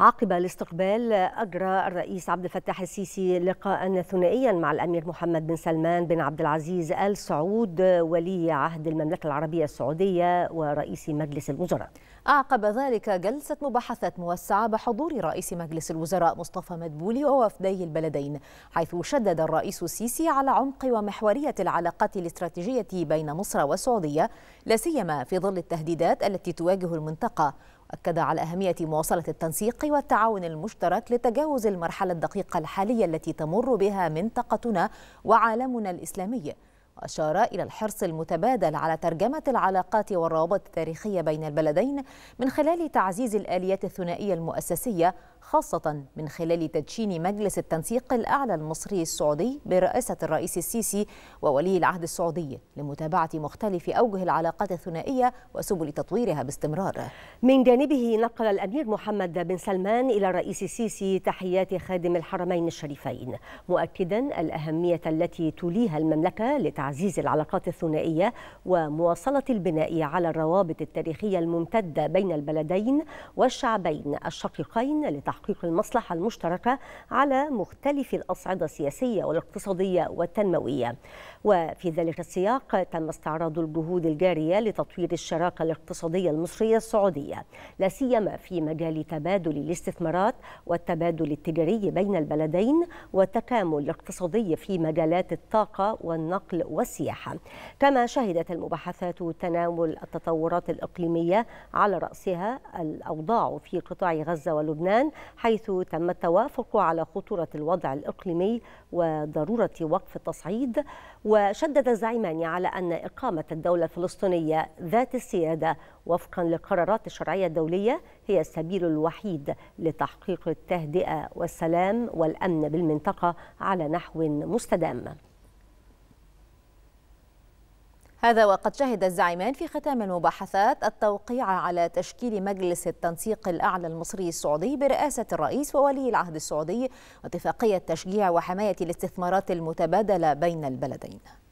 عقب الاستقبال أجرى الرئيس عبد الفتاح السيسي لقاء ثنائيا مع الأمير محمد بن سلمان بن عبد العزيز آل سعود ولي عهد المملكة العربية السعودية ورئيس مجلس الوزراء أعقب ذلك جلسة مباحثات موسعة بحضور رئيس مجلس الوزراء مصطفى مدبولي ووفدي البلدين حيث شدد الرئيس السيسي على عمق ومحورية العلاقات الاستراتيجية بين مصر والسعودية لا سيما في ظل التهديدات التي تواجه المنطقة أكد على أهمية مواصلة التنسيق والتعاون المشترك لتجاوز المرحلة الدقيقة الحالية التي تمر بها منطقتنا وعالمنا الإسلامي وأشار إلى الحرص المتبادل على ترجمة العلاقات والروابط التاريخية بين البلدين من خلال تعزيز الآليات الثنائية المؤسسية خاصة من خلال تدشين مجلس التنسيق الأعلى المصري السعودي برئاسة الرئيس السيسي وولي العهد السعودي لمتابعة مختلف أوجه العلاقات الثنائية وسبل تطويرها باستمرار من جانبه نقل الأمير محمد بن سلمان إلى الرئيس السيسي تحيات خادم الحرمين الشريفين مؤكدا الأهمية التي توليها المملكة لتعزيز تعزيز العلاقات الثنائية ومواصلة البناء على الروابط التاريخية الممتدة بين البلدين والشعبين الشقيقين لتحقيق المصلحة المشتركة على مختلف الأصعدة السياسية والاقتصادية والتنموية وفي ذلك السياق تم استعراض الجهود الجارية لتطوير الشراكة الاقتصادية المصرية السعودية لا سيما في مجال تبادل الاستثمارات والتبادل التجاري بين البلدين والتكامل الاقتصادي في مجالات الطاقة والنقل والسياحة كما شهدت المباحثات تناول التطورات الإقليمية على رأسها الأوضاع في قطاع غزة ولبنان حيث تم التوافق على خطورة الوضع الإقليمي وضرورة وقف التصعيد وشدد الزعيمان على أن إقامة الدولة الفلسطينية ذات السيادة وفقا للقرارات الشرعية الدولية هي السبيل الوحيد لتحقيق التهدئة والسلام والأمن بالمنطقة على نحو مستدام هذا وقد شهد الزعيمان في ختام المباحثات التوقيع على تشكيل مجلس التنسيق الأعلى المصري السعودي برئاسة الرئيس وولي العهد السعودي واتفاقية تشجيع وحماية الاستثمارات المتبادلة بين البلدين